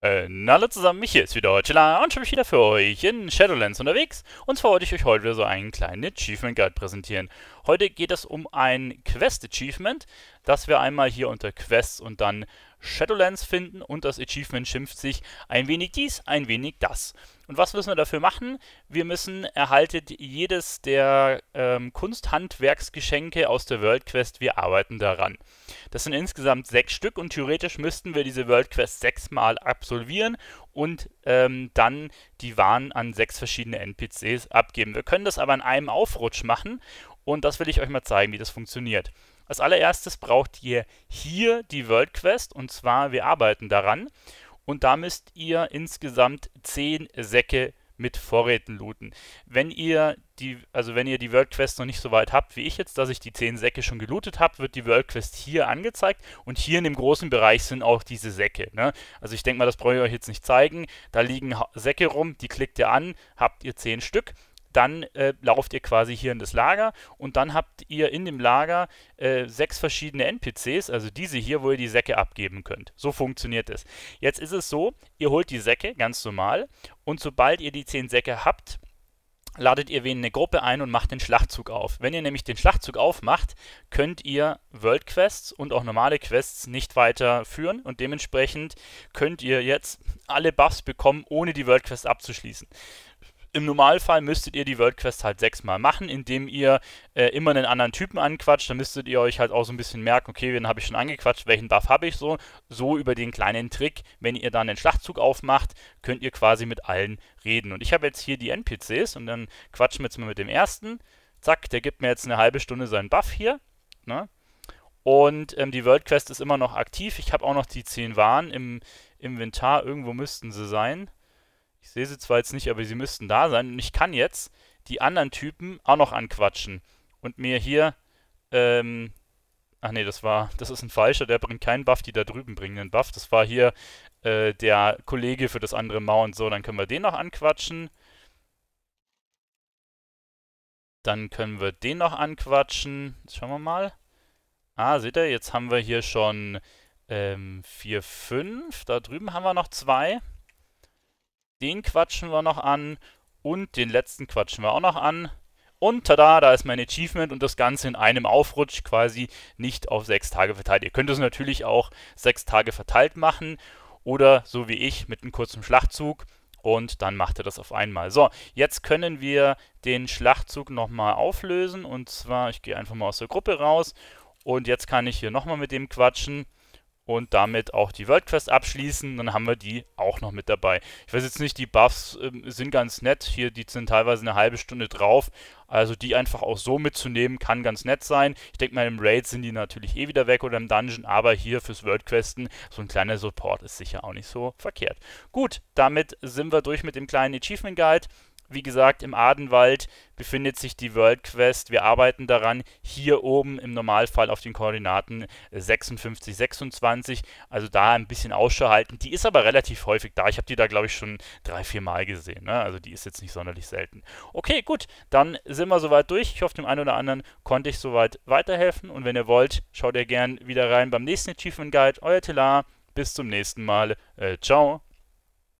Äh, hallo zusammen, mich hier ist wieder Hotchela und schon wieder für euch in Shadowlands unterwegs. Und zwar wollte ich euch heute wieder so einen kleinen Achievement Guide präsentieren. Heute geht es um ein Quest Achievement, dass wir einmal hier unter Quests und dann Shadowlands finden und das Achievement schimpft sich ein wenig dies, ein wenig das. Und was müssen wir dafür machen? Wir müssen erhaltet jedes der ähm, Kunsthandwerksgeschenke aus der World Quest, wir arbeiten daran. Das sind insgesamt sechs Stück und theoretisch müssten wir diese World Quest sechsmal absolvieren und ähm, dann die Waren an sechs verschiedene NPCs abgeben. Wir können das aber in einem Aufrutsch machen und das will ich euch mal zeigen, wie das funktioniert. Als allererstes braucht ihr hier die World Quest und zwar wir arbeiten daran und da müsst ihr insgesamt 10 Säcke mit Vorräten looten. Wenn ihr die, also wenn ihr die World Quest noch nicht so weit habt wie ich jetzt, dass ich die 10 Säcke schon gelootet habe, wird die World Quest hier angezeigt und hier in dem großen Bereich sind auch diese Säcke. Ne? Also ich denke mal, das brauche ich euch jetzt nicht zeigen. Da liegen Säcke rum, die klickt ihr an, habt ihr 10 Stück dann äh, lauft ihr quasi hier in das Lager und dann habt ihr in dem Lager äh, sechs verschiedene NPCs, also diese hier, wo ihr die Säcke abgeben könnt. So funktioniert es. Jetzt ist es so, ihr holt die Säcke ganz normal und sobald ihr die zehn Säcke habt, ladet ihr wen eine Gruppe ein und macht den Schlachtzug auf. Wenn ihr nämlich den Schlachtzug aufmacht, könnt ihr World Quests und auch normale Quests nicht weiter führen und dementsprechend könnt ihr jetzt alle Buffs bekommen, ohne die World Quest abzuschließen im Normalfall müsstet ihr die World Quest halt sechsmal machen, indem ihr äh, immer einen anderen Typen anquatscht. Dann müsstet ihr euch halt auch so ein bisschen merken, okay, wen habe ich schon angequatscht, welchen Buff habe ich so. So über den kleinen Trick, wenn ihr dann den Schlachtzug aufmacht, könnt ihr quasi mit allen reden. Und ich habe jetzt hier die NPCs und dann quatschen wir jetzt mal mit dem ersten. Zack, der gibt mir jetzt eine halbe Stunde seinen Buff hier. Ne? Und ähm, die World Quest ist immer noch aktiv. Ich habe auch noch die 10 Waren im Inventar. Irgendwo müssten sie sein. Ich sehe sie zwar jetzt nicht, aber sie müssten da sein. Und ich kann jetzt die anderen Typen auch noch anquatschen und mir hier, ähm, ach nee, das war, das ist ein falscher, der bringt keinen Buff, die da drüben bringen einen Buff. Das war hier äh, der Kollege für das andere Mount. So, dann können wir den noch anquatschen. Dann können wir den noch anquatschen. Jetzt schauen wir mal. Ah, seht ihr, jetzt haben wir hier schon ähm, 4, 5. Da drüben haben wir noch zwei. Den quatschen wir noch an und den letzten quatschen wir auch noch an. Und tada, da ist mein Achievement und das Ganze in einem Aufrutsch quasi nicht auf sechs Tage verteilt. Ihr könnt es natürlich auch sechs Tage verteilt machen oder so wie ich mit einem kurzen Schlachtzug und dann macht ihr das auf einmal. So, jetzt können wir den Schlachtzug nochmal auflösen und zwar, ich gehe einfach mal aus der Gruppe raus und jetzt kann ich hier nochmal mit dem quatschen und damit auch die Worldquest abschließen. Dann haben wir die auch noch mit dabei. Ich weiß jetzt nicht, die Buffs äh, sind ganz nett. Hier, die sind teilweise eine halbe Stunde drauf. Also die einfach auch so mitzunehmen, kann ganz nett sein. Ich denke mal, im Raid sind die natürlich eh wieder weg oder im Dungeon, aber hier fürs Worldquesten so ein kleiner Support ist sicher auch nicht so verkehrt. Gut, damit sind wir durch mit dem kleinen Achievement Guide wie gesagt, im Adenwald befindet sich die World Quest. Wir arbeiten daran, hier oben im Normalfall auf den Koordinaten 56, äh, 26, also da ein bisschen Ausschau halten. Die ist aber relativ häufig da. Ich habe die da, glaube ich, schon drei, vier Mal gesehen. Ne? Also die ist jetzt nicht sonderlich selten. Okay, gut, dann sind wir soweit durch. Ich hoffe, dem einen oder anderen konnte ich soweit weiterhelfen. Und wenn ihr wollt, schaut ihr gern wieder rein beim nächsten Achievement Guide. Euer Telar. Bis zum nächsten Mal. Äh, ciao.